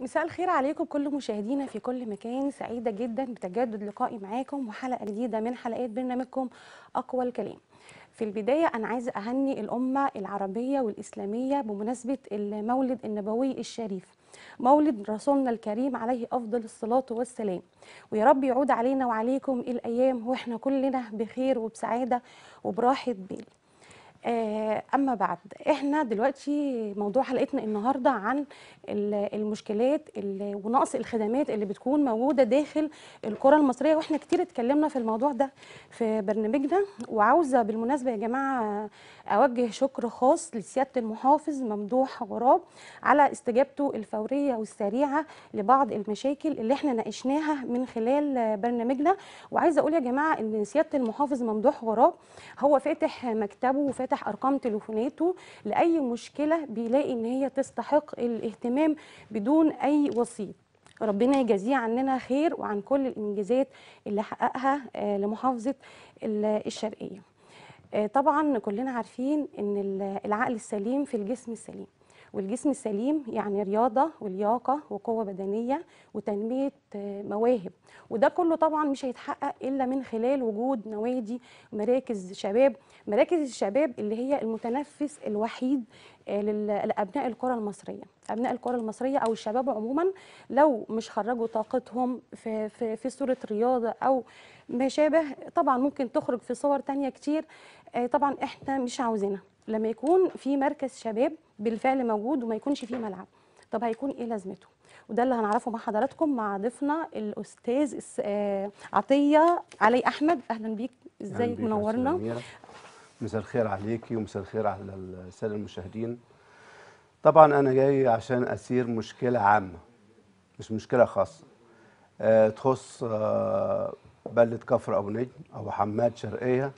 مساء الخير عليكم كل مشاهدينا في كل مكان سعيدة جدا بتجدد لقائي معاكم وحلقة جديدة من حلقات برنامجكم أقوى الكلام في البداية أنا عايزة أهني الأمة العربية والإسلامية بمناسبة المولد النبوي الشريف مولد رسولنا الكريم عليه أفضل الصلاة والسلام ويا رب يعود علينا وعليكم الأيام وإحنا كلنا بخير وبسعادة وبراحة بال آه، اما بعد احنا دلوقتي موضوع حلقتنا النهارده عن المشكلات ونقص الخدمات اللي بتكون موجوده داخل الكره المصريه واحنا كتير اتكلمنا في الموضوع ده في برنامجنا وعاوزه بالمناسبه يا جماعه اوجه شكر خاص لسياده المحافظ ممدوح غراب على استجابته الفوريه والسريعه لبعض المشاكل اللي احنا ناقشناها من خلال برنامجنا وعايزه اقول يا جماعه ان سياده المحافظ ممدوح غراب هو فاتح مكتبه وفاتح يفتح ارقام تليفوناته لاي مشكله بيلاقي ان هي تستحق الاهتمام بدون اي وسيط ربنا يجازيه عننا خير وعن كل الانجازات اللي حققها آه، لمحافظه الشرقيه آه، طبعا كلنا عارفين ان العقل السليم في الجسم السليم والجسم السليم يعني رياضه ولياقه وقوه بدنيه وتنميه آه، مواهب وده كله طبعا مش هيتحقق الا من خلال وجود نوادي مراكز شباب مراكز الشباب اللي هي المتنفس الوحيد آه، لابناء الكره المصريه ابناء الكره المصريه او الشباب عموما لو مش خرجوا طاقتهم في في, في صوره رياضه او ما شابه طبعا ممكن تخرج في صور تانية كتير آه، طبعا احنا مش عاوزينها لما يكون في مركز شباب بالفعل موجود وما يكونش فيه ملعب طب هيكون ايه لازمته وده اللي هنعرفه مع حضراتكم مع ضيفنا الاستاذ آه، عطيه علي احمد اهلا بيك ازيك منورنا مساء الخير عليكي ومساء الخير على الساده المشاهدين طبعا انا جاي عشان اسير مشكله عامه مش مشكله خاصه أه تخص أه بلده كفر ابو نجم او حماد شرقيه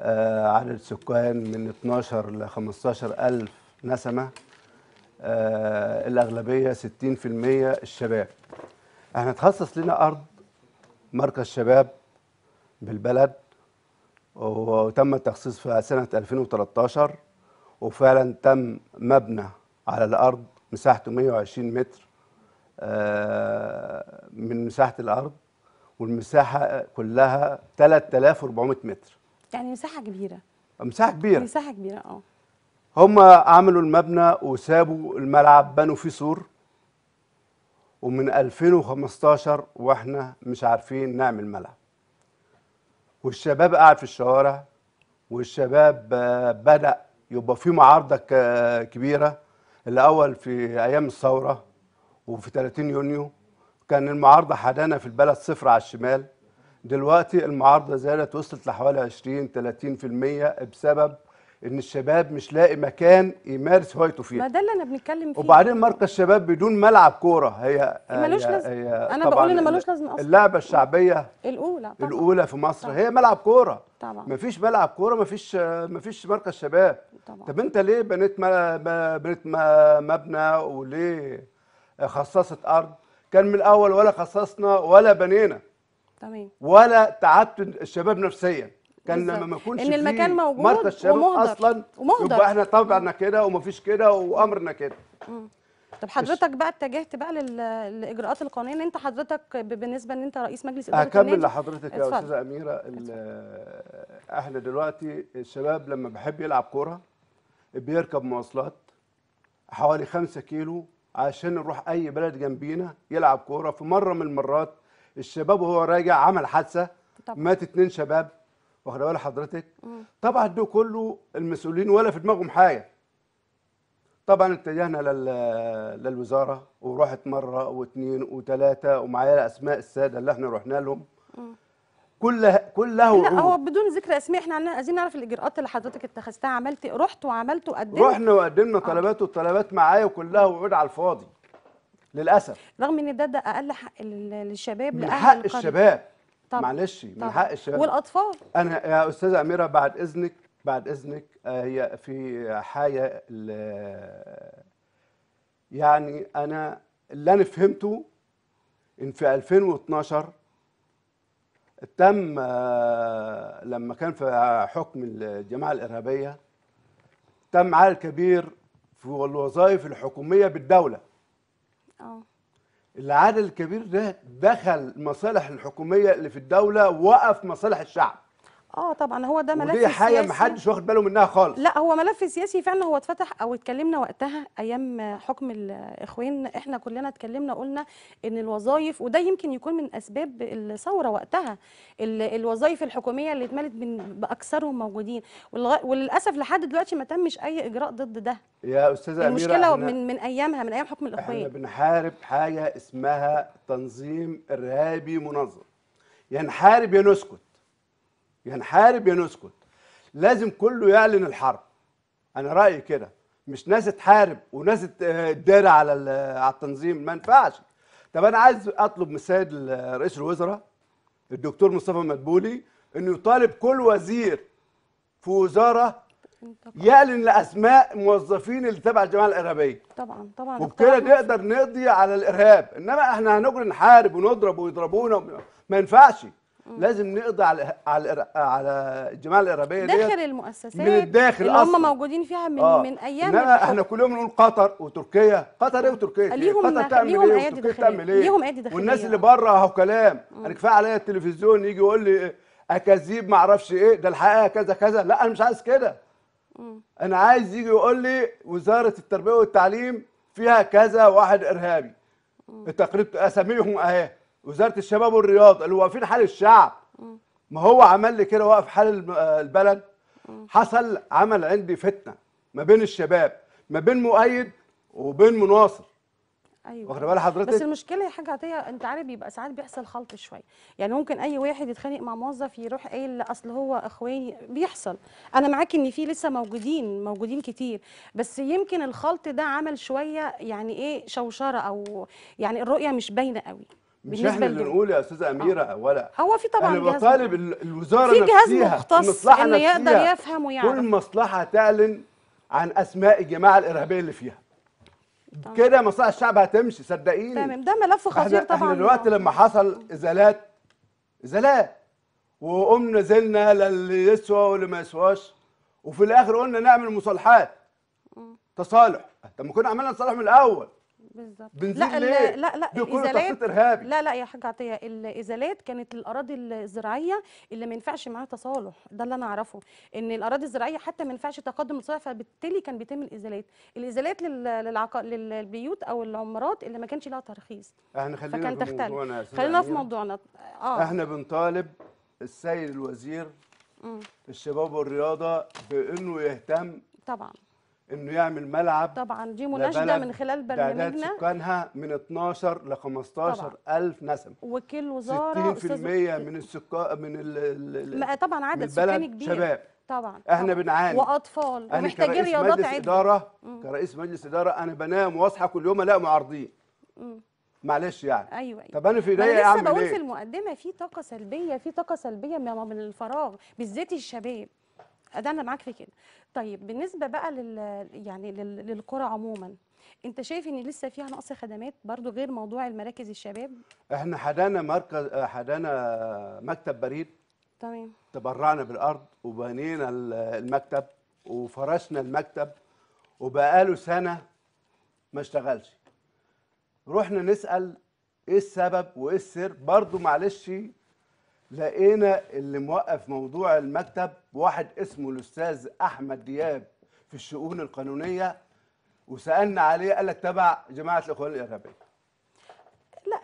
أه عدد سكان من 12 ل 15000 نسمه آه، الاغلبيه 60% الشباب احنا تخصص لنا ارض مركز شباب بالبلد وتم التخصيص في سنه 2013 وفعلا تم مبنى على الارض مساحته 120 متر آه، من مساحه الارض والمساحه كلها 3400 متر يعني مساحه كبيره مساحه كبيره مساحه كبيره اه هم عملوا المبنى وسابوا الملعب بنوا فيه سور ومن 2015 واحنا مش عارفين نعمل ملعب والشباب قاعد في الشوارع والشباب آه، بدا يبقى في معارضه كبيره الاول في ايام الثوره وفي 30 يونيو كان المعارضه حدانا في البلد صفر على الشمال دلوقتي المعارضه زادت وصلت لحوالي 20 30% بسبب ان الشباب مش لاقي مكان يمارس هوايته فيها ما ده اللي انا بنتكلم فيه وبعدين مركز الشباب بدون ملعب كوره هي إيه، ملوش هي انا بقول ان ملوش لازم اصلا اللعبه الشعبيه الاولى طبعا. الاولى في مصر طبعا. هي ملعب كوره طبعا مفيش ملعب كوره مفيش مفيش مركز شباب طبعا طب انت ليه بنيت بنيت مبنى وليه خصصت ارض كان من الاول ولا خصصنا ولا بنينا تمام ولا تعبت الشباب نفسيا كان بالزبط. لما ما يكونش ان المكان موجود مركز ومهدر. اصلا ومهدر. يبقى احنا طبعنا كده ومفيش كده وامرنا كده طب حضرتك بقى اتجهت بقى للاجراءات القانونيه ان انت حضرتك بالنسبه ان انت رئيس مجلس اداره اكمل لحضرتك يا استاذه اميره احنا دلوقتي الشباب لما بيحب يلعب كوره بيركب مواصلات حوالي 5 كيلو عشان نروح اي بلد جنبينا يلعب كوره في مره من المرات الشباب وهو راجع عمل حادثه مات اتنين شباب واخد بال حضرتك طبعا ده كله المسؤولين ولا في دماغهم حاجه طبعا اتجهنا للوزاره ورحت مره واثنين وثلاثه ومعايا اسماء الساده اللي احنا رحنا لهم كلها كلها لا هو بدون ذكر اسماء احنا عايزين نعرف الاجراءات اللي حضرتك اتخذتها عملت رحت وعملت وقدمت رحنا وقدمنا آه. طلبات والطلبات معايا وكلها وعود على الفاضي للاسف رغم ان ده ده اقل حق للشباب لاهل حق القرية. الشباب طبعا. معلش من حق الشباب والاطفال انا يا استاذه اميره بعد اذنك بعد اذنك آه، هي في حاجه يعني انا اللي انا فهمته ان في 2012 تم آه، لما كان في حكم الجماعه الارهابيه تم عال كبير في الوظائف الحكوميه بالدوله اه العدد الكبير ده دخل مصالح الحكوميه اللي في الدوله وقف مصالح الشعب اه طبعا هو ده ملف ودي حاجه محدش واخد باله منها خالص لا هو ملف سياسي فعلا هو اتفتح او اتكلمنا وقتها ايام حكم الاخوين احنا كلنا اتكلمنا قلنا ان الوظائف وده يمكن يكون من اسباب الثوره وقتها الوظائف الحكوميه اللي اتملت باكثرهم موجودين وللاسف لحد دلوقتي ما تمش اي اجراء ضد ده يا استاذه اميره المشكله من من ايامها من ايام حكم الاخوين احنا بنحارب حاجه اسمها تنظيم ارهابي منظم يا يعني نحارب يا نسكت يا يعني نحارب يا نسكت لازم كله يعلن الحرب انا رايي كده مش ناس تحارب وناس تداري على على التنظيم ما ينفعش طب انا عايز اطلب من السيد رئيس الوزراء الدكتور مصطفى مدبولي انه يطالب كل وزير في وزاره يعلن لاسماء موظفين اللي تبع الجماعه الارهابيه طبعا طبعا وبكده نقدر نقضي على الارهاب انما احنا هنجري نحارب ونضرب ويضربونا ما ينفعش لازم نقضي على على على الجماعه الارهابيه دي داخل المؤسسات من الداخل اللي هم موجودين فيها من آه. من ايام لا احنا كل يوم نقول قطر وتركيا قطر ايه وتركيا ليهم قطر تعمل ليهم ايه وتركيا تعمل ايه ليهم عادي داخليه والناس اللي بره اهو كلام انا كفايه عليا التلفزيون يجي يقول لي اكاذيب ما اعرفش ايه ده الحقيقه كذا كذا لا انا مش عايز كده انا عايز يجي يقول لي وزاره التربيه والتعليم فيها كذا واحد ارهابي التقرير اساميهم اهي وزاره الشباب والرياضه اللي واقفين حال الشعب ما هو عمل لي كده واقف حال آه، البلد حصل عمل عندي فتنه ما بين الشباب ما بين مؤيد وبين مناصر ايوه واخد بال حضرتك بس المشكله يا حاج عطيه انت عارف بيبقى ساعات بيحصل خلط شويه يعني ممكن اي واحد يتخانق مع موظف يروح قايل اصل هو اخواني بيحصل انا معاك ان في لسه موجودين موجودين كتير بس يمكن الخلط ده عمل شويه يعني ايه شوشره او يعني الرؤيه مش باينه قوي مش احنا اللي نقول يا استاذه آه. اميره آه. ولا هو في طبعا يعني انا بطالب الوزاره في جهاز مختص ان يقدر يفهم ويعرف كل مصلحه تعلن عن اسماء الجماعه الارهابيه اللي فيها طيب. كده مصلحه الشعب هتمشي صدقيني تمام ده ملف خطير طبعا احنا دلوقتي لما حصل ازالات ازالات وقمنا نزلنا للي يسوى واللي ما يسواش وفي الاخر قلنا نعمل مصالحات تصالح طب ما كنا عملنا تصالح من الاول بالظبط بنزين لا لا لا دي كلها تخطيط ارهابي لا لا يا حاج عطيه الازالات كانت الاراضي الزراعيه اللي ما ينفعش معاها تصالح ده اللي انا اعرفه ان الاراضي الزراعيه حتى ما ينفعش تقدم الصالح فبالتالي كان بيتم الازالات الازالات للعق... للبيوت او العمارات اللي ما كانش لها ترخيص احنا خلينا في موضوعنا خلينا في موضوعنا اه احنا بنطالب السيد الوزير الشباب والرياضه بانه يهتم طبعا انه يعمل ملعب طبعا دي مناشده من خلال برنامجنا سكانها من 12 ل 15 الف نسمه وكل وزاره 60% من السكان من ال طبعا عدد سكاني كبير شباب طبعا احنا طبعا. بنعاني واطفال ومحتاجين رياضات عدة اداره كرئيس مجلس اداره انا بنام واصحى كل يوم الاقي معارضين معلش يعني أيوة, أيوة. طب انا في ايديا اعمل ايه؟ لسه بقول في المقدمه في طاقه سلبيه في طاقه سلبيه من الفراغ بالذات الشباب ده انا معاك في كده طيب بالنسبه بقى لل يعني لل... للقرى عموما انت شايف ان لسه فيها نقص خدمات برضو غير موضوع المراكز الشباب احنا حدانا مركز حدانا مكتب بريد تمام تبرعنا بالارض وبنينا المكتب وفرشنا المكتب وبقاله سنه ما اشتغلش رحنا نسال ايه السبب وايه السر برضو معلش لقينا اللي موقف موضوع المكتب واحد اسمه الاستاذ احمد دياب في الشؤون القانونيه وسالنا عليه قال لك تبع جماعه الاخوان الارهابيه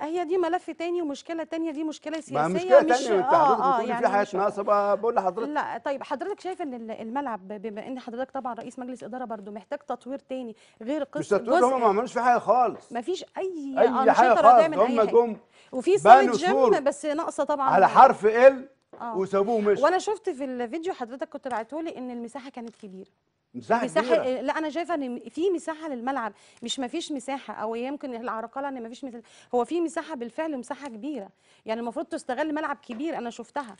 هي دي ملف تاني ومشكله تانية دي مشكله سياسيه مش مشكله مش تانية اه اه يعني في حاجه ناقصه بقول لحضرتك لا طيب حضرتك شايف ان الملعب بما ان حضرتك طبعا رئيس مجلس اداره برضو محتاج تطوير تاني غير قصه مش تطوير هم ما عملوش في حاجه خالص ما فيش اي اي حاجه خالص هم جم وفي صاله جيم بس ناقصه طبعا على حرف ال آه. وسابوه مش وانا شفت في الفيديو حضرتك كنت بعته لي ان المساحه كانت كبيره مساحه مساحه كبيرة. إيه، لا انا شايفه ان في مساحه للملعب مش ما فيش مساحه او يمكن العرقله ان ما فيش مثل هو في مساحه بالفعل مساحه كبيره يعني المفروض تستغل ملعب كبير انا شفتها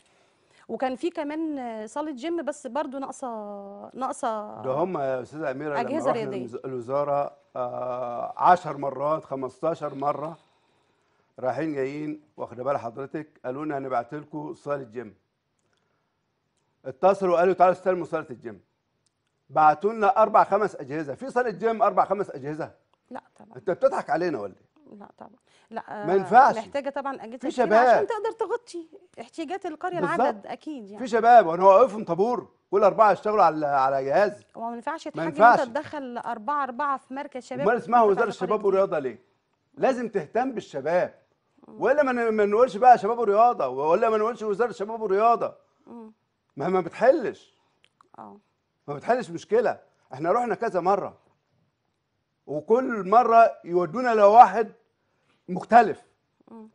وكان في كمان صاله جيم بس برضو ناقصه ناقصه ده هم يا استاذه اميره أجهزة رياضيه الوزاره 10 آه مرات 15 مره رايحين جايين واخد بال حضرتك قالوا لنا هنبعت لكم صاله جيم اتصلوا قالوا تعالوا استلموا صاله الجيم بعتوا لنا اربع خمس اجهزه في صاله جيم اربع خمس اجهزه لا طبعا انت بتضحك علينا ولا إيه؟ لا طبعا لا آه، ما ينفعش محتاجه طبعا اجهزه في شباب عشان تقدر تغطي احتياجات القريه العدد اكيد يعني في شباب يعني وانا واقفهم طابور كل اربعه يشتغلوا على على جهاز هو ما ينفعش يتحجج انت تدخل اربعه اربعه في مركز شباب امال اسمها وزاره الشباب والرياضه ليه؟ لازم تهتم بالشباب ولا ما نقولش بقى شباب ورياضه ولا ما نقولش وزاره الشباب والرياضه ما ما بتحلش اه ما بتحلش مشكله احنا رحنا كذا مره وكل مره يودونا لواحد مختلف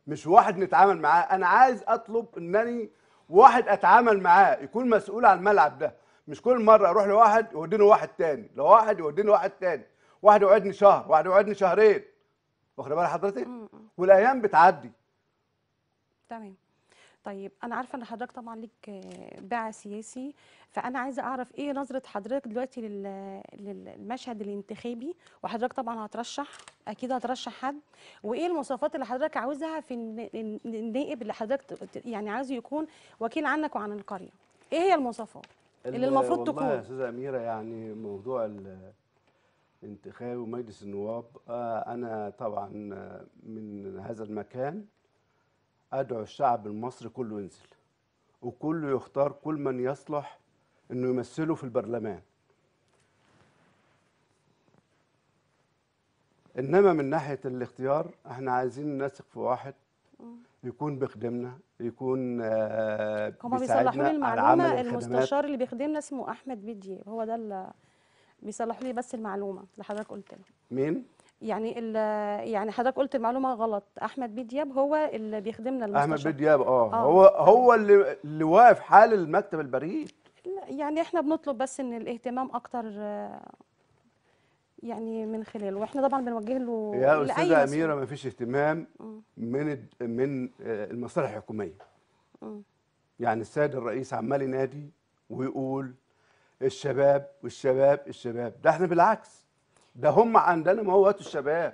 مش واحد نتعامل معاه انا عايز اطلب انني واحد اتعامل معاه يكون مسؤول عن الملعب ده مش كل مره اروح لواحد يوديني واحد تاني لواحد يوديني واحد تاني واحد يقعدني شهر واحد يقعدني شهرين واخد بالك حضرتك والايام بتعدي تمام طيب انا عارفه ان حضرتك طبعا ليك باع سياسي فانا عايزه اعرف ايه نظره حضرتك دلوقتي للمشهد الانتخابي وحضرتك طبعا هترشح اكيد هترشح حد وايه المواصفات اللي حضرتك عاوزها في النائب اللي حضرتك يعني عايزه يكون وكيل عنك وعن القريه ايه هي المواصفات اللي المفروض والله تكون والله يا استاذه اميره يعني موضوع الانتخاب ومجلس النواب آه، انا طبعا من هذا المكان ادعو الشعب المصري كله ينزل وكله يختار كل من يصلح انه يمثله في البرلمان انما من ناحيه الاختيار احنا عايزين نثق في واحد يكون بيخدمنا يكون آه، هما بيصلحوا لي المعلومه المستشار اللي بيخدمنا اسمه احمد بيدي هو ده اللي بيصلحوا لي بس المعلومه اللي حضرتك قلت له مين يعني يعني حضرتك قلت المعلومه غلط احمد بيه دياب هو اللي بيخدمنا المستشفى احمد بيه دياب اه, آه. هو هو اللي اللي واقف حال المكتب البريد يعني احنا بنطلب بس ان الاهتمام اكتر يعني من خلاله واحنا طبعا بنوجه له يا استاذه اميره ما فيش اهتمام من من آه، المصالح الحكوميه يعني السيد الرئيس عمال ينادي ويقول الشباب والشباب الشباب ده احنا بالعكس ده هم عندنا ما هو وقت الشباب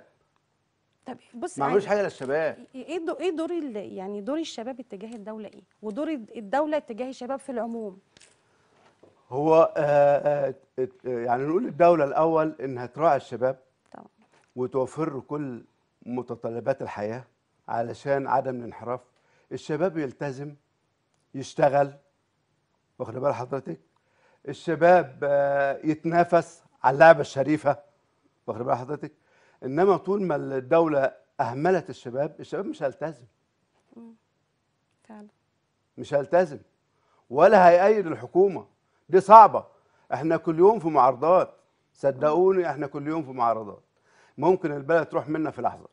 طب بص ما عملوش حاجه للشباب إيه،, ايه دو ايه دور يعني دور الشباب اتجاه الدوله ايه ودور الدوله اتجاه الشباب في العموم هو آه، آه، آه، يعني نقول الدوله الاول انها تراعي الشباب طبعا وتوفر كل متطلبات الحياه علشان عدم الانحراف الشباب يلتزم يشتغل واخد بال حضرتك الشباب يتنافس على اللعبه الشريفه واخد بالك حضرتك انما طول ما الدوله اهملت الشباب الشباب مش هيلتزم فعلا مش هيلتزم ولا هيأيد الحكومه دي صعبه احنا كل يوم في معارضات صدقوني احنا كل يوم في معارضات ممكن البلد تروح منا في لحظه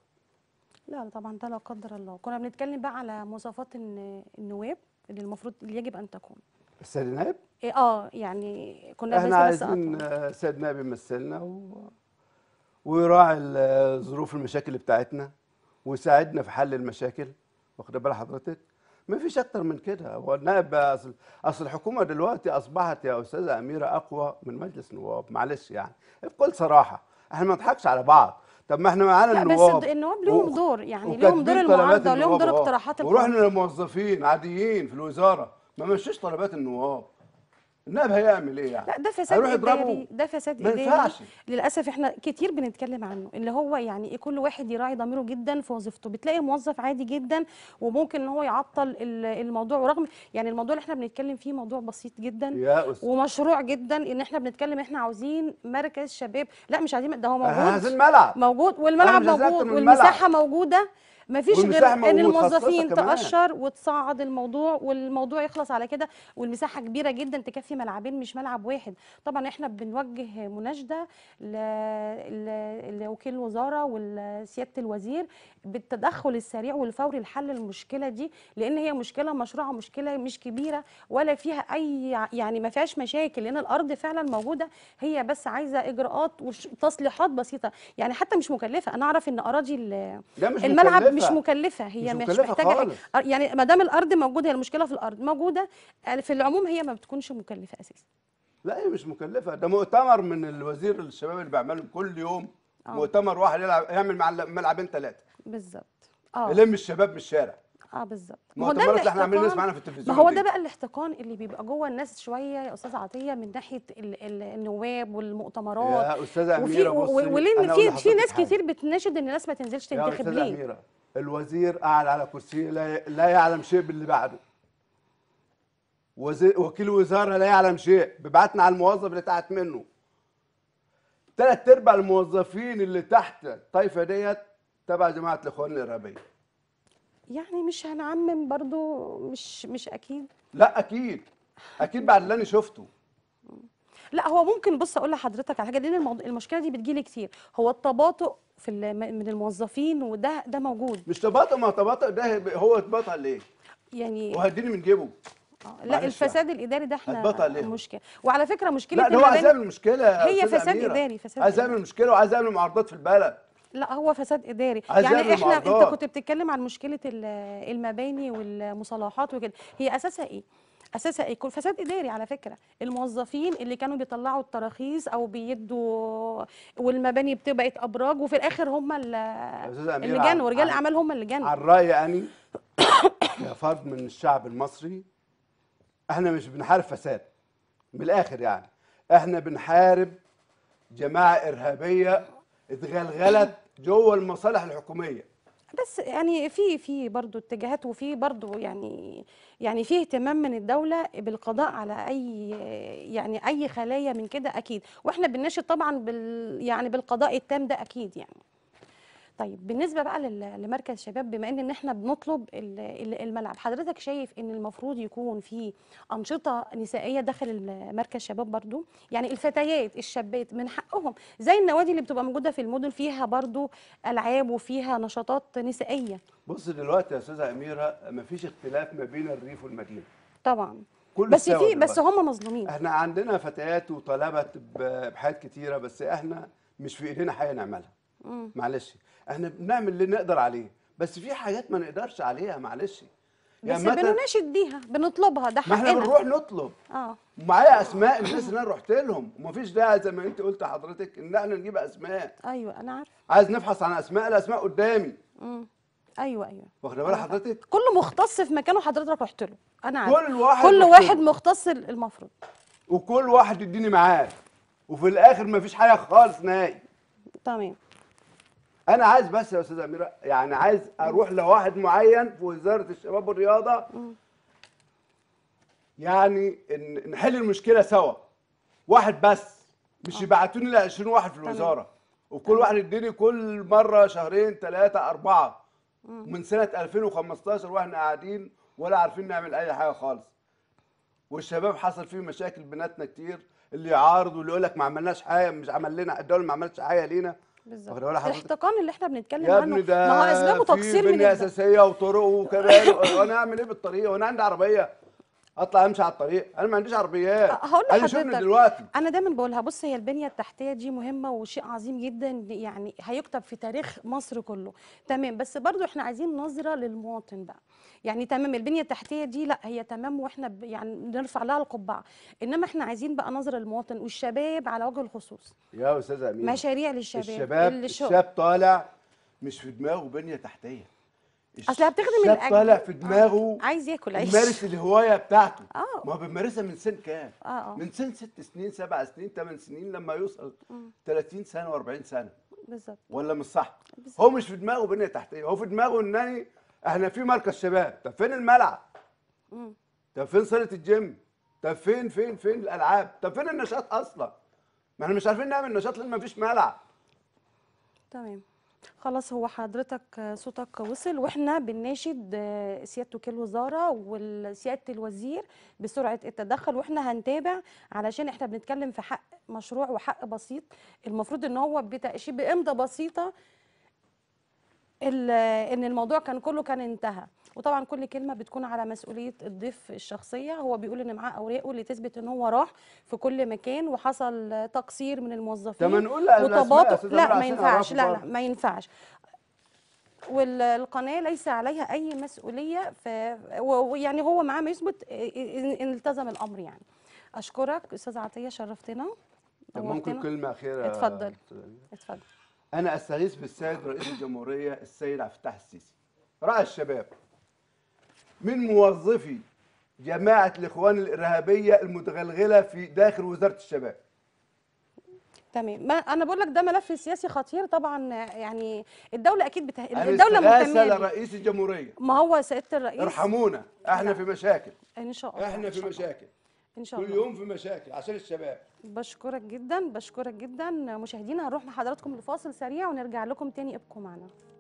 لا طبعا ده لا قدر الله كنا بنتكلم بقى على مواصفات النواب اللي المفروض اللي يجب ان تكون السيد نائب؟ إيه، اه يعني كنا احنا عايزين آه، السيد نائب يمثلنا و... ويراعي ظروف المشاكل بتاعتنا ويساعدنا في حل المشاكل واخد بال حضرتك ما فيش اكتر من كده هو النائب اصل اصل الحكومه دلوقتي اصبحت يا استاذه اميره اقوى من مجلس النواب معلش يعني بكل صراحه احنا ما نضحكش على بعض طب ما احنا معانا النواب بس النواب لهم دور يعني لهم دور المعارضه ولهم دور اقتراحات ورحنا لموظفين عاديين في الوزاره ما مشيش طلبات النواب النائب هيعمل ايه يعني؟ لا ده فساد اداري ده فساد اداري للاسف احنا كتير بنتكلم عنه اللي هو يعني ايه كل واحد يراعي ضميره جدا في وظيفته بتلاقي موظف عادي جدا وممكن ان هو يعطل الموضوع ورغم يعني الموضوع اللي احنا بنتكلم فيه موضوع بسيط جدا يا أستاذ. ومشروع جدا ان احنا بنتكلم احنا عاوزين مركز شباب لا مش عايزين ده هو موجود عايزين ملعب موجود والملعب موجود والمساحه موجوده ما فيش غير ان الموظفين تقشر وتصعد الموضوع والموضوع يخلص على كده والمساحه كبيره جدا تكفي ملعبين مش ملعب واحد طبعا احنا بنوجه مناشده لوكيل الوزاره وسياده الوزير بالتدخل السريع والفوري لحل المشكله دي لان هي مشكله مشروعه مشكله مش كبيره ولا فيها اي يعني ما فيهاش مشاكل لان الارض فعلا موجوده هي بس عايزه اجراءات وتصليحات بسيطه يعني حتى مش مكلفه انا اعرف ان اراضي الملعب مش مكلفه هي مش, مش محتاجه خالص. يعني ما دام الارض موجوده هي المشكله في الارض موجوده في العموم هي ما بتكونش مكلفه اساسا لا هي مش مكلفه ده مؤتمر من الوزير الشباب اللي بيعمله كل يوم أوه. مؤتمر واحد يلعب يعمل ملعبين ثلاثه بالظبط اه يلم الشباب من الشارع اه بالظبط ما هو ده اللي احنا عاملين معانا في التلفزيون ما هو ده بقى الاحتقان اللي بيبقى جوه الناس شويه يا استاذ عطيه من ناحيه ال ال النواب والمؤتمرات يا استاذه اميره وفي وليه في, في ناس كتير بتناشد ان الناس ما تنزلش تنتخب ليه يا استاذه اميره الوزير قاعد على كرسيه لا يعلم شيء باللي بعده وزير وكيل وزاره لا يعلم شيء ببعتنا على الموظف اللي تحت منه ثلاث ارباع الموظفين اللي تحت الطائفه ديت تبع جماعه الاخوان الارهابيه يعني مش هنعمم برضو مش مش اكيد لا اكيد اكيد بعد اللي انا شفته لا هو ممكن بص اقول لحضرتك على حاجه لان المشكله دي بتجيلي كتير هو التباطؤ في من الموظفين وده ده موجود مش تباطؤ ما تباطؤ ده هو تباطؤ ليه؟ يعني وهديني من جيبه آه، لا الفساد الاداري ده احنا مشكله وعلى فكره مشكله لا هو عايز يعمل مشكله هي فساد أميرة. اداري فساد عايز يعمل مشكله وعايز يعمل معارضات في البلد لا هو فساد اداري يعني احنا انت كنت بتتكلم عن مشكله المباني والمصالحات وكده هي اساسها ايه اساسها ايه فساد اداري على فكره الموظفين اللي كانوا بيطلعوا التراخيص او بيدوا والمباني بتبقى ابراج وفي الاخر هم اللي جنوا رجال الاعمال هم اللي جنوا على الراي يعني فرد من الشعب المصري احنا مش بنحارب فساد من الاخر يعني احنا بنحارب جماعه ارهابيه اتغلغلت جوه المصالح الحكوميه بس يعني في في برضه اتجاهات وفي برضه يعني يعني في اهتمام من الدوله بالقضاء على اي يعني اي خلايا من كده اكيد واحنا بنناشد طبعا بال يعني بالقضاء التام ده اكيد يعني طيب بالنسبه بقى لمركز شباب بما ان احنا بنطلب الملعب حضرتك شايف ان المفروض يكون في انشطه نسائيه داخل مركز شباب برضو يعني الفتيات الشابات من حقهم زي النوادي اللي بتبقى موجوده في المدن فيها برضو العاب وفيها نشاطات نسائيه بص دلوقتي يا استاذه اميره مفيش اختلاف ما بين الريف والمدينه طبعا كل بس في بس هم مظلومين احنا عندنا فتيات وطلبه بحاجات كتيره بس احنا مش في ايدينا حاجه نعملها معلش احنا بنعمل اللي نقدر عليه بس في حاجات ما نقدرش عليها معلش يعني بس يعني بنناشد بيها بنطلبها ده حقنا ما احنا بنروح نطلب اه معايا اسماء الناس اللي انا رحت لهم ومفيش داعي زي ما انت قلت حضرتك ان احنا نجيب اسماء ايوه انا عارفه عايز نبحث عن اسماء الاسماء قدامي امم ايوه ايوه واخده بال حضرتك كل مختص في مكانه حضرتك رحت له انا عارفه كل واحد كل مختص. واحد مختص المفروض وكل واحد يديني معاه وفي الاخر مفيش حاجه خالص نهائي تمام انا عايز بس يا استاذه اميره يعني عايز اروح لواحد معين في وزاره الشباب والرياضه يعني نحل المشكله سوا واحد بس مش آه. يبعتوني ل 20 واحد في الوزاره وكل واحد يديني كل مره شهرين ثلاثه اربعه من سنه 2015 واحنا قاعدين ولا عارفين نعمل اي حاجه خالص والشباب حصل فيه مشاكل بناتنا كتير اللي يعارض واللي يقول لك ما عملناش حاجه مش عمل لنا الدوله ما عملتش حاجه لينا بالظبط الاحتقان اللي احنا بنتكلم عنه ما هو اسبابه تقصير من اساسيه وطرق وكمان وانا اعمل ايه بالطريق وانا عندي عربيه اطلع امشي على الطريق انا ما عنديش عربيات هقول لحضرتك دلوقتي انا دايما بقولها بص هي البنيه التحتيه دي مهمه وشيء عظيم جدا يعني هيكتب في تاريخ مصر كله تمام بس برضو احنا عايزين نظره للمواطن بقى يعني تمام البنيه التحتيه دي لا هي تمام واحنا يعني نرفع لها القبعه انما احنا عايزين بقى نظره للمواطن والشباب على وجه الخصوص يا استاذه امين مشاريع للشباب الشباب الشاب طالع مش في دماغه بنيه تحتيه اصل بتخدم الاجل طالع آه، في دماغه آه. عايز ياكل عيش يمارس الهوايه بتاعته اه ما هو بيمارسها من سن كام؟ آه آه. من سن ست سنين سبع سنين ثمان سنين لما يوصل آه. 30 سنه و40 سنه بالظبط ولا مش صح؟ بالزبط. هو مش في دماغه بنيه تحتيه هو في دماغه انني احنا في مركز شباب طب فين الملعب؟ مم. طب فين صاله الجيم؟ طب فين فين فين الالعاب؟ طب فين النشاط اصلا؟ ما احنا مش عارفين نعمل نشاط لان ما فيش ملعب تمام خلاص هو حضرتك صوتك وصل واحنا بنناشد آه، سياده وكيل وزاره وسياده الوزير بسرعه التدخل واحنا هنتابع علشان احنا بنتكلم في حق مشروع وحق بسيط المفروض ان هو بتاشيب بامضه بسيطه ان الموضوع كان كله كان انتهى وطبعا كل كلمه بتكون على مسؤوليه الضيف الشخصيه هو بيقول ان معاه اوراقه اللي تثبت ان هو راح في كل مكان وحصل تقصير من الموظفين طب نقول وتباطؤ لا ما ينفعش لا لا ما ينفعش والقناه ليس عليها اي مسؤوليه ف ويعني هو معاه ما يثبت ان التزم الامر يعني اشكرك استاذ عطيه شرفتنا طب ممكن كلمه اخيره اتفضل اتفضل انا استغيث بالسيد رئيس الجمهوريه السيد عبد الفتاح السيسي راى الشباب من موظفي جماعة الإخوان الإرهابية المتغلغلة في داخل وزارة الشباب تمام ما انا بقول لك ده ملف سياسي خطير طبعا يعني الدوله اكيد بته... الدوله مهتمه لرئيس الجمهوريه ما هو سياده الرئيس ارحمونا احنا لا. في مشاكل ان شاء الله احنا في مشاكل ان شاء الله كل يوم في مشاكل عشان الشباب بشكرك جدا بشكرك جدا مشاهدينا هنروح لحضراتكم لفاصل سريع ونرجع لكم تاني ابقوا معنا